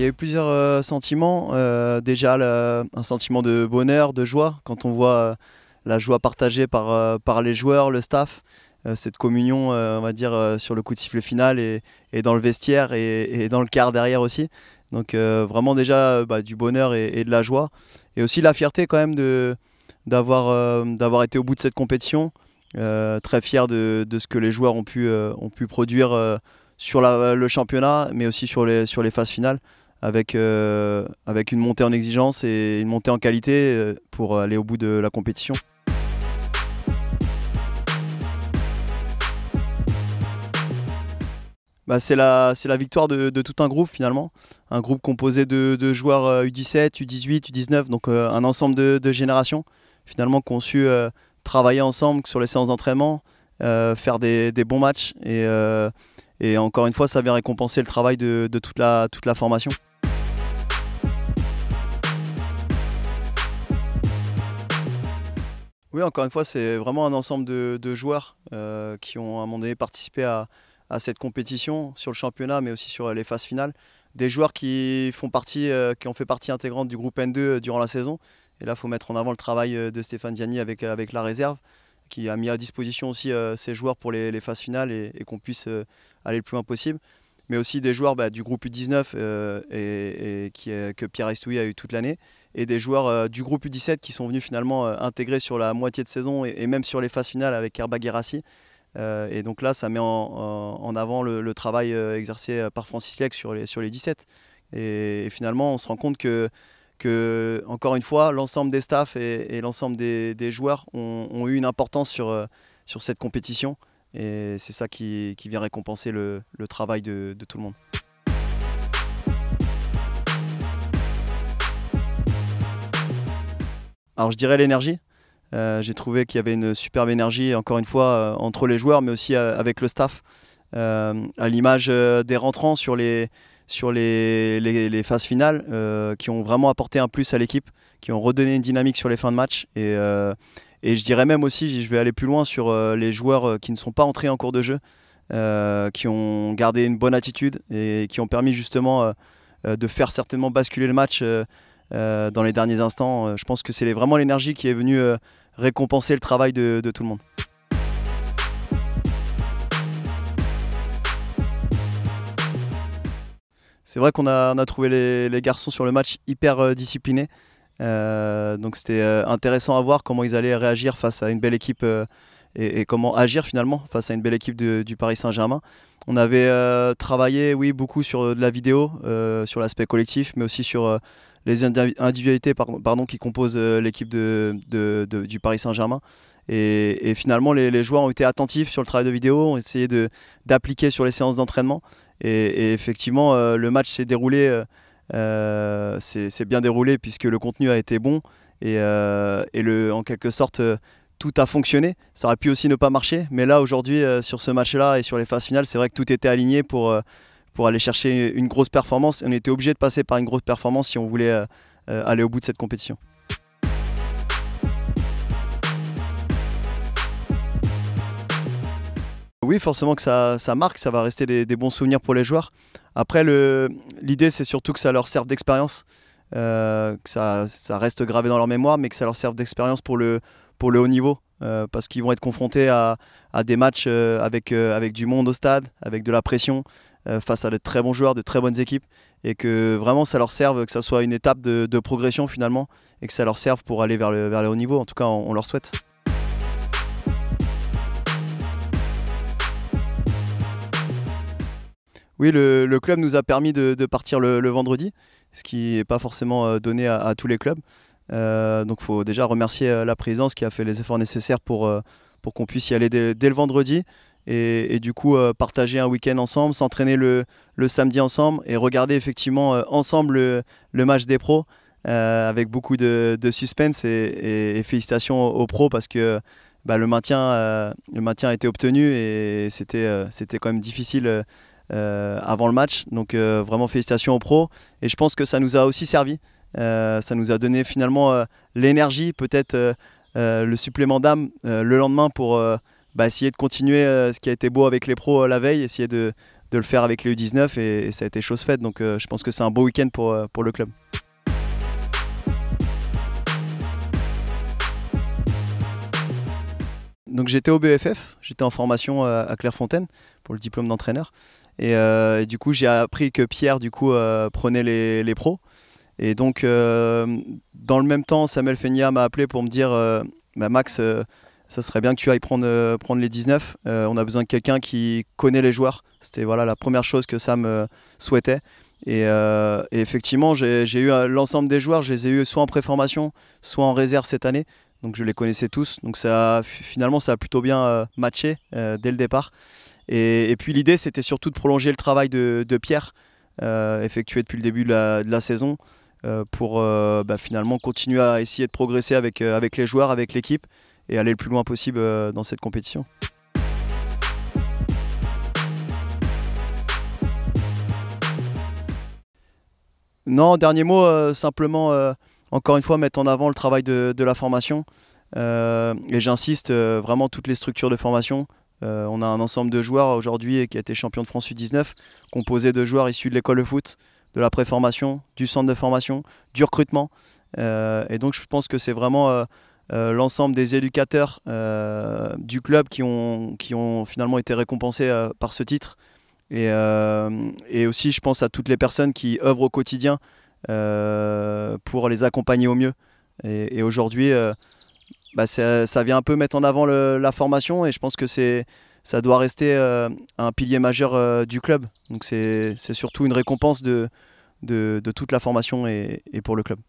il y a eu plusieurs euh, sentiments. Euh, déjà, un sentiment de bonheur, de joie, quand on voit euh, la joie partagée par, les joueurs, le staff, cette communion, on va dire, sur le coup de siffle final et, dans le vestiaire et, dans le quart derrière aussi. Donc vraiment déjà bah, du bonheur et, de la joie. Et aussi la fierté quand même d'avoir, été au bout de cette compétition. très fier de, ce que les joueurs ont pu, produire sur le championnat, mais aussi sur les phases finales. Euh, avec, une montée en exigence et une montée en qualité euh, pour aller au bout de la compétition. Bah, c'est la, victoire de, tout un groupe finalement. Un groupe composé de, joueurs U17, U18, U19, donc euh, un ensemble de, de, générations finalement qui ont su travailler ensemble sur les séances d'entraînement, faire des, bons matchs et, encore une fois ça vient récompenser le travail de, toute toute la formation. Oui, encore une fois, c'est vraiment un ensemble de, joueurs euh, qui ont à un moment participé à, cette compétition sur le championnat, mais aussi sur euh, les phases finales. Des joueurs qui font partie, euh, qui ont fait partie intégrante du groupe N2 durant la saison. Et là, il faut mettre en avant le travail de Stéphane Ziani avec, la réserve, qui a mis à disposition aussi ces ses joueurs pour les, phases finales et qu'on puisse aller le plus loin possible mais aussi des joueurs bah, du groupe U19 euh, et, qui, que Pierre Estouille a eu toute l'année, et des joueurs euh, du groupe U17 qui sont venus finalement euh, intégrés sur la moitié de saison et, même sur les phases finales avec Herba Guerassi. et donc là, ça met en, avant le, travail exercé par Francis Lecq sur les, sur les 17. Et, finalement, on se rend compte que, que encore une fois, l'ensemble des staffs et, l'ensemble des, joueurs ont, ont, eu une importance sur, sur cette compétition. Et c'est ça qui, vient récompenser le, travail de, tout le monde. Alors je dirais l'énergie. Euh, j'ai trouvé qu'il y avait une superbe énergie, encore une fois, euh, entre les joueurs, mais aussi euh, avec le staff. à l'image des rentrants sur les, phases finales, qui ont vraiment apporté un plus à l'équipe, qui ont redonné une dynamique sur les fins de match. Et et je dirais même aussi, je vais aller plus loin sur euh, les joueurs euh, qui ne sont pas entrés en cours de jeu, euh, qui ont gardé une bonne attitude et qui ont permis justement de faire certainement basculer le match dans les derniers instants. Je pense que c'est vraiment l'énergie qui est venue récompenser le travail de, tout le monde. C'est vrai qu'on a, trouvé les, garçons sur le match hyper disciplinés. Euh, donc c'était euh, intéressant à voir comment ils allaient réagir face à une belle équipe euh, et, comment agir finalement face à une belle équipe du Paris Saint-Germain. On avait travaillé oui, beaucoup sur de la vidéo, sur l'aspect collectif, mais aussi sur les individualités pardon, qui composent l'équipe de, du Paris Saint-Germain. Et, finalement, les, joueurs ont été attentifs sur le travail de vidéo, ont essayé d'appliquer sur les séances d'entraînement. Et, et, effectivement, le match s'est déroulé euh, c'est bien déroulé puisque le contenu a été bon et, euh, en quelque sorte euh, tout a fonctionné. Ça aurait pu aussi ne pas marcher, mais là aujourd'hui sur ce match-là et sur les phases finales, c'est vrai que tout était aligné pour, pour aller chercher une grosse performance. On était obligé de passer par une grosse performance si on voulait aller au bout de cette compétition. oui, forcément que ça, marque, ça va rester des, bons souvenirs pour les joueurs. Après, l'idée, c'est surtout que ça leur serve d'expérience, euh, que ça, reste gravé dans leur mémoire, mais que ça leur serve d'expérience pour le, haut niveau. Euh, parce qu'ils vont être confrontés à, des matchs euh, avec, du monde au stade, avec de la pression, face à de très bons joueurs, de très bonnes équipes, et que vraiment ça leur serve, que ça soit une étape de, progression finalement, et que ça leur serve pour aller vers le, haut niveau. En tout cas, on leur souhaite. Oui, le, club nous a permis de, partir le, vendredi, ce qui n'est pas forcément euh, donné à, tous les clubs. Euh, donc il faut déjà remercier euh, la présidence qui a fait les efforts nécessaires pour, pour qu'on puisse y aller dès, le vendredi. Et, du coup partager un week-end ensemble, s'entraîner le, samedi ensemble et regarder effectivement ensemble le, match des pros avec beaucoup de, suspense et, félicitations aux, pros parce que bah, le, maintien, le maintien a été obtenu et c'était quand même difficile euh, avant le match. Donc euh, vraiment félicitations aux pros. Et je pense que ça nous a aussi servi. Euh, ça nous a donné finalement l'énergie, peut-être le supplément d'âme le lendemain pour bah, essayer de continuer ce qui a été beau avec les pros la veille, essayer de, le faire avec les U19 et, ça a été chose faite. Donc je pense que c'est un beau week-end pour, pour le club. Donc j'étais au BFF, j'étais en formation à Clairefontaine pour le diplôme d'entraîneur. Euh, et, du coup, j'ai appris que Pierre, du coup, euh, prenait les, pros. Et donc, euh, dans le même temps, Samuel Fenia m'a appelé pour me dire bah, Max, ça serait bien que tu ailles prendre, les 19. on a besoin de quelqu'un qui connaît les joueurs. C'était voilà, la première chose que Sam souhaitait. Et, effectivement, j'ai eu l'ensemble des joueurs, je les ai eu soit en préformation, soit en réserve cette année. Donc je les connaissais tous. Donc ça, finalement, ça a plutôt bien matché dès le départ. Et, puis l'idée, c'était surtout de prolonger le travail de, Pierre, euh, effectué depuis le début de la, saison, euh, pour euh, bah, finalement continuer à essayer de progresser avec, les joueurs, avec l'équipe, et aller le plus loin possible dans cette compétition. Non, dernier mot, simplement, encore une fois, mettre en avant le travail de la formation. et j'insiste, vraiment, toutes les structures de formation, euh, on a un ensemble de joueurs aujourd'hui qui a été champion de France U19, composé de joueurs issus de l'école de foot, de la préformation, du centre de formation, du recrutement. Euh, et donc je pense que c'est vraiment euh, l'ensemble des éducateurs du club qui ont, qui ont finalement été récompensés par ce titre. Et, aussi je pense à toutes les personnes qui œuvrent au quotidien pour les accompagner au mieux. et aujourd'hui... Bah, euh, ça, vient un peu mettre en avant la formation et je pense que c'est ça doit rester euh, un pilier majeur euh, du club. Donc c'est surtout une récompense de, de, toute la formation et pour le club.